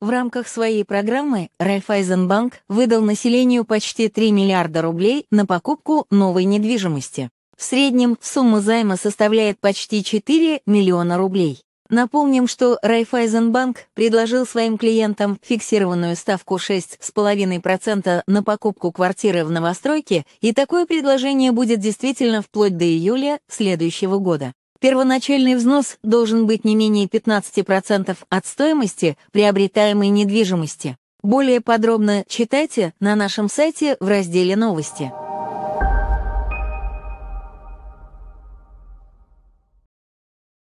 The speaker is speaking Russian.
В рамках своей программы Райфайзенбанк выдал населению почти 3 миллиарда рублей на покупку новой недвижимости. В среднем сумма займа составляет почти 4 миллиона рублей. Напомним, что Райфайзенбанк предложил своим клиентам фиксированную ставку 6,5% на покупку квартиры в новостройке, и такое предложение будет действительно вплоть до июля следующего года. Первоначальный взнос должен быть не менее 15% от стоимости приобретаемой недвижимости. Более подробно читайте на нашем сайте в разделе «Новости».